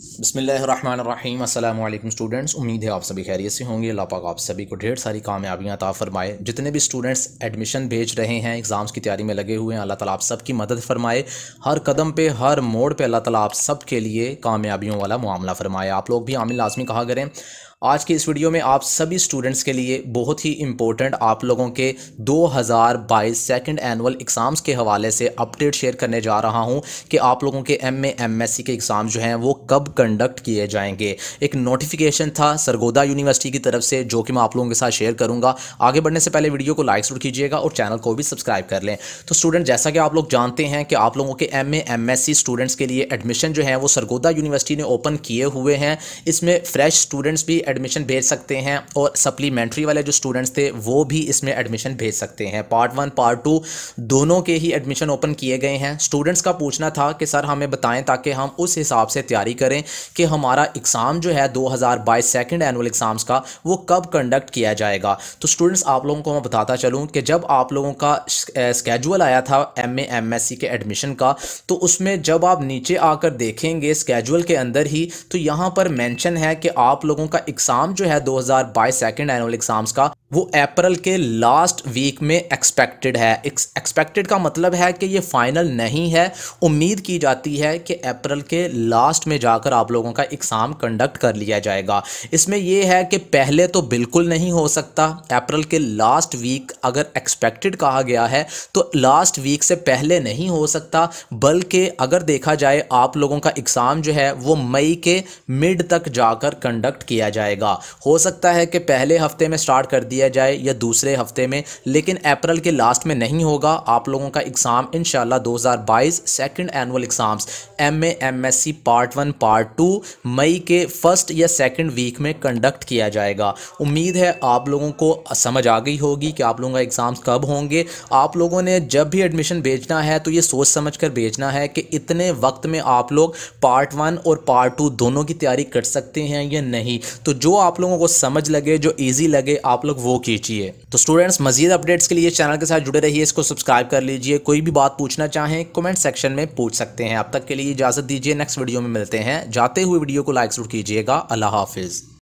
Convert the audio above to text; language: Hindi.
बसमीम अल्लाम स्टूडेंट्स उम्मीद है आप सभी खैरियत से होंगे लापाक आप सभी को ढेर सारी कामयाबियाँ ता फरमाए जितने भी स्टूडेंट्स एडमिशन भेज रहे हैं एग्ज़ाम्स की तैयारी में लगे हुए हैं अल्लाह ताला आप सब की मदद फरमाए हर कदम पे हर मोड़ पे अल्लाह ताला आप सब के लिए कामयाबियों वाला मामला फरमाए आप लोग भी आमिल लाजमी कहा करें आज के इस वीडियो में आप सभी स्टूडेंट्स के लिए बहुत ही इंपॉर्टेंट आप लोगों के 2022 सेकेंड एनुअल एग्ज़ाम्स के हवाले से अपडेट शेयर करने जा रहा हूं कि आप लोगों के M A M S C के एग्ज़ाम जो हैं वो कब कंडक्ट किए जाएंगे एक नोटिफिकेशन था सरगोदा यूनिवर्सिटी की तरफ से जो कि मैं आप लोगों के साथ शेयर करूँगा आगे बढ़ने से पहले वीडियो को लाइक जरूर कीजिएगा और चैनल को भी सब्सक्राइब कर लें तो स्टूडेंट जैसा कि आप लोग जानते हैं कि आप लोगों के M A M S C students के लिए एडमिशन जो है वो सरगोदा यूनिवर्सिटी ने ओपन किए हुए हैं इसमें फ्रेश स्टूडेंट्स भी एडमिशन भेज सकते हैं और सप्लीमेंट्री वाले जो स्टूडेंट्स थे वो भी इसमें एडमिशन भेज सकते हैं पार्ट वन पार्ट टू दोनों के ही एडमिशन ओपन किए गए हैं स्टूडेंट्स का पूछना था कि सर हमें बताएं ताकि हम उस हिसाब से तैयारी करें कि हमारा एग्ज़ाम जो है 2022 सेकेंड एनुअल एग्ज़ाम्स का वो कब कंडक्ट किया जाएगा तो स्टूडेंट्स आप लोगों को मैं बताता चलूँ कि जब आप लोगों का स्केजुअल आया था एम एम सी के एडमिशन का तो उसमें जब आप नीचे आकर देखेंगे स्केजुअल के अंदर ही तो यहाँ पर मैंशन है कि आप लोगों का एग्ज़ाम जो है 2022 सेकेंड एनुअल एग्ज़ाम्स का वो अप्रैल के लास्ट वीक में एक्सपेक्टेड है एक्सपेक्टेड का मतलब है कि ये फाइनल नहीं है उम्मीद की जाती है कि अप्रैल के लास्ट में जाकर आप लोगों का एग्ज़ाम कंडक्ट कर लिया जाएगा इसमें यह है कि पहले तो बिल्कुल नहीं हो सकता अप्रैल के लास्ट वीक अगर एक्सपेक्टेड कहा गया है तो लास्ट वीक से पहले नहीं हो सकता बल्कि अगर देखा जाए आप लोगों का एग्ज़ाम जो है वो मई के मिड तक जाकर कंडक्ट किया जाएगा हो सकता है कि पहले हफ्ते में स्टार्ट कर दिया दिया जाए या दूसरे हफ्ते में लेकिन अप्रैल के लास्ट में नहीं होगा आप लोगों का एग्ज़ाम इन दो हज़ार बाईस second annual exams M M S C part one part two मई के फर्स्ट या सेकेंड वीक में कंडक्ट किया जाएगा उम्मीद है आप लोगों को समझ आ गई होगी कि आप लोगों का एग्ज़ाम्स कब होंगे आप लोगों ने जब भी एडमिशन भेजना है तो ये सोच समझ कर भेजना है कि इतने वक्त में आप लोग पार्ट वन और पार्ट टू दोनों की तैयारी कर सकते हैं या नहीं तो जो आप लोगों को समझ लगे जो ईजी लगे आप लोग वो कीजिए तो स्टूडेंट्स मजीद अपडेट्स के लिए चैनल के साथ जुड़े रहिए इसको सब्सक्राइब कर लीजिए कोई भी बात पूछना चाहें कमेंट सेक्शन में पूछ सकते हैं अब तक के लिए इजाज़त दीजिए नेक्स्ट वीडियो में मिलते हैं जाते हुए वीडियो को लाइक जरूर कीजिएगा अल्लाह हाफिज़